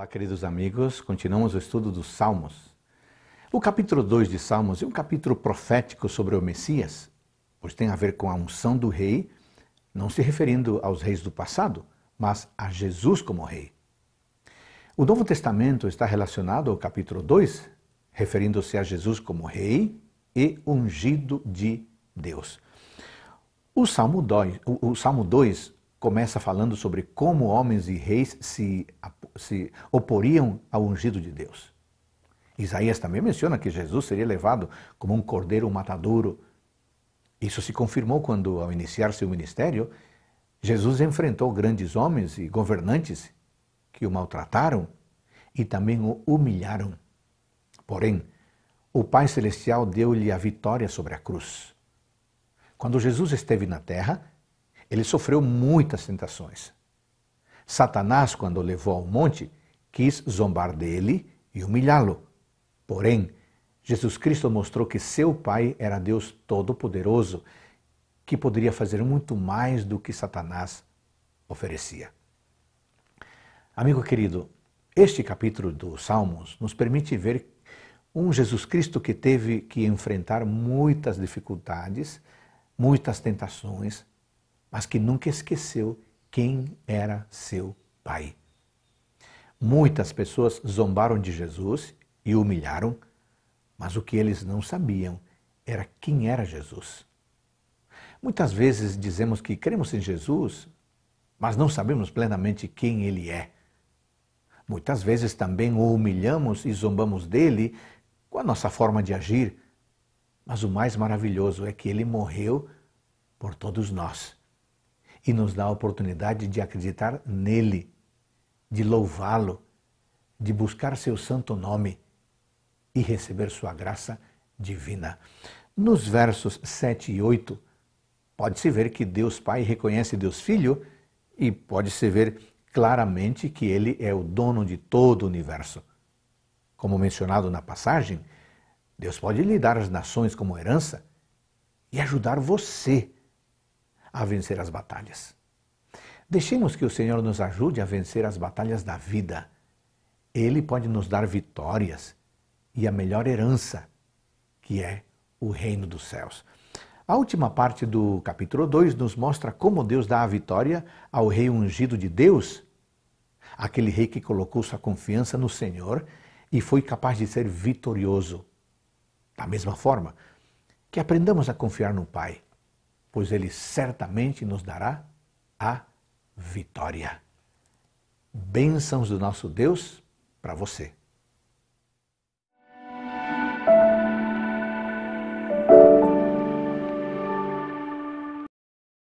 Olá, queridos amigos, continuamos o estudo dos Salmos. O capítulo 2 de Salmos é um capítulo profético sobre o Messias, pois tem a ver com a unção do rei, não se referindo aos reis do passado, mas a Jesus como rei. O Novo Testamento está relacionado ao capítulo 2, referindo-se a Jesus como rei e ungido de Deus. O Salmo 2, o, Salmo começa falando sobre como homens e reis se, se oporiam ao ungido de Deus. Isaías também menciona que Jesus seria levado como um cordeiro matadouro. Isso se confirmou quando, ao iniciar seu ministério, Jesus enfrentou grandes homens e governantes que o maltrataram e também o humilharam. Porém, o Pai Celestial deu-lhe a vitória sobre a cruz. Quando Jesus esteve na terra, ele sofreu muitas tentações. Satanás, quando o levou ao monte, quis zombar dele e humilhá-lo. Porém, Jesus Cristo mostrou que seu Pai era Deus Todo-Poderoso, que poderia fazer muito mais do que Satanás oferecia. Amigo querido, este capítulo dos Salmos nos permite ver um Jesus Cristo que teve que enfrentar muitas dificuldades, muitas tentações, mas que nunca esqueceu quem era seu pai. Muitas pessoas zombaram de Jesus e humilharam, mas o que eles não sabiam era quem era Jesus. Muitas vezes dizemos que cremos em Jesus, mas não sabemos plenamente quem ele é. Muitas vezes também o humilhamos e zombamos dele com a nossa forma de agir, mas o mais maravilhoso é que ele morreu por todos nós e nos dá a oportunidade de acreditar nele, de louvá-lo, de buscar seu santo nome e receber sua graça divina. Nos versos 7 e 8, pode-se ver que Deus Pai reconhece Deus Filho e pode-se ver claramente que ele é o dono de todo o universo. Como mencionado na passagem, Deus pode lhe dar as nações como herança e ajudar você a vencer as batalhas. Deixemos que o Senhor nos ajude a vencer as batalhas da vida. Ele pode nos dar vitórias e a melhor herança, que é o reino dos céus. A última parte do capítulo 2 nos mostra como Deus dá a vitória ao rei ungido de Deus, aquele rei que colocou sua confiança no Senhor e foi capaz de ser vitorioso. Da mesma forma, que aprendamos a confiar no Pai pois ele certamente nos dará a vitória. Bênçãos do nosso Deus para você.